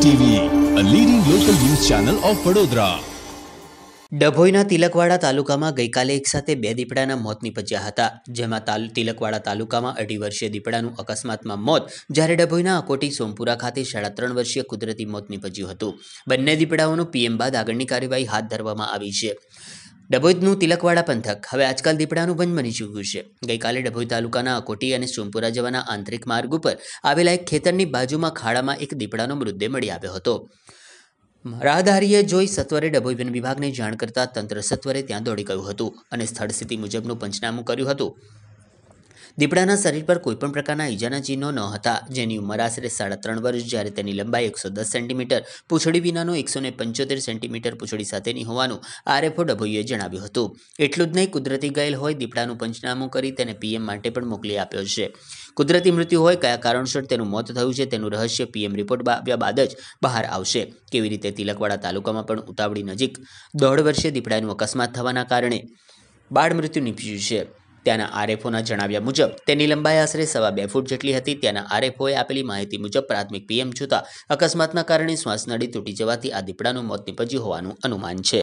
TV a news channel of Vadodara ડભોઈના તિલકવાડા તાલુકામાં ગઈકાલે એક સાથે બે દીપડાના મોત નીપજ્યા હતા જેમાં તિલકવાડા તાલુકામાં અઢી વર્ષીય દીપડાનું અકસ્માતમાં મોત જ્યારે ડભોઈના અકોટી સોમપુરા ખાતે સાડા ત્રણ વર્ષીય કુદરતી મોત નીપજ્યું હતું બંને દીપડાઓનું પીએમ બાદ આગળની કાર્યવાહી હાથ ધરવામાં આવી છે ડભોઈદનું તિલકવાડા પંથક હવે આજકાલ દીપડાનું બંધ બની ચૂક્યું છે ગઈકાલે ડભોઈ તાલુકાના અકોટી અને સોમપુરા જવાના આંતરિક માર્ગ ઉપર આવેલા એક ખેતરની બાજુમાં ખાડામાં એક દીપડાનો મૃતદેહ મળી આવ્યો હતો રાહદારીએ જોઈ સત્વરે ડભોઈ વન વિભાગને જાણ કરતા તંત્ર સત્વરે ત્યાં દોડી ગયું હતું અને સ્થળ સ્થિતિ મુજબનું પંચનામું કર્યું હતું દીપડાના શરીર પર કોઈપણ પ્રકારના ઈજાના ચિહ્નો ન હતા જેની ઉંમર આશરે સાડા ત્રણ વર્ષ જ્યારે તેની લંબાઈ એકસો દસ સેન્ટીમીટર પૂછડી વિનાનો એકસો ને પંચોતેર સેન્ટીમીટર પૂછડી સાથેની હોવાનું આરએફઓ ડભોઈએ જણાવ્યું હતું એટલું જ નહીં કુદરતી ઘાયલ હોય દીપડાનું પંચનામું કરી તેને પીએમ માટે પણ મોકલી આપ્યો છે કુદરતી મૃત્યુ હોય કયા કારણસર તેનું મોત થયું છે તેનું રહસ્ય પીએમ રિપોર્ટ આવ્યા બાદ જ બહાર આવશે કેવી રીતે તિલકવાડા તાલુકામાં પણ ઉતાવળી નજીક દોઢ વર્ષે દીપડાનું અકસ્માત થવાના કારણે બાળ મૃત્યુ નીપજ્યું છે ત્યાંના આરએફઓના જણાવ્યા મુજબ તેની લંબાઈ આશરે સવા બે ફૂટ જેટલી હતી ત્યાંના આરએફઓએ આપેલી માહિતી મુજબ પ્રાથમિક પીએમ જોતા અકસ્માતના કારણે શ્વાસનળી તૂટી જવાથી આ દીપડાનું મોત નીપજ્યું હોવાનું અનુમાન છે